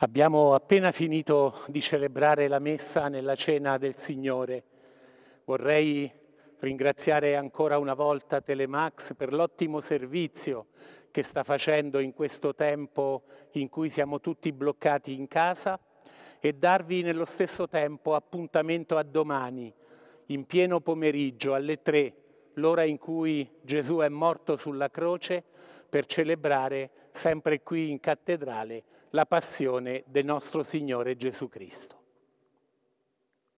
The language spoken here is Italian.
Abbiamo appena finito di celebrare la messa nella cena del Signore. Vorrei ringraziare ancora una volta Telemax per l'ottimo servizio che sta facendo in questo tempo in cui siamo tutti bloccati in casa e darvi nello stesso tempo appuntamento a domani, in pieno pomeriggio alle tre, l'ora in cui Gesù è morto sulla croce, per celebrare sempre qui in cattedrale, la passione del nostro Signore Gesù Cristo.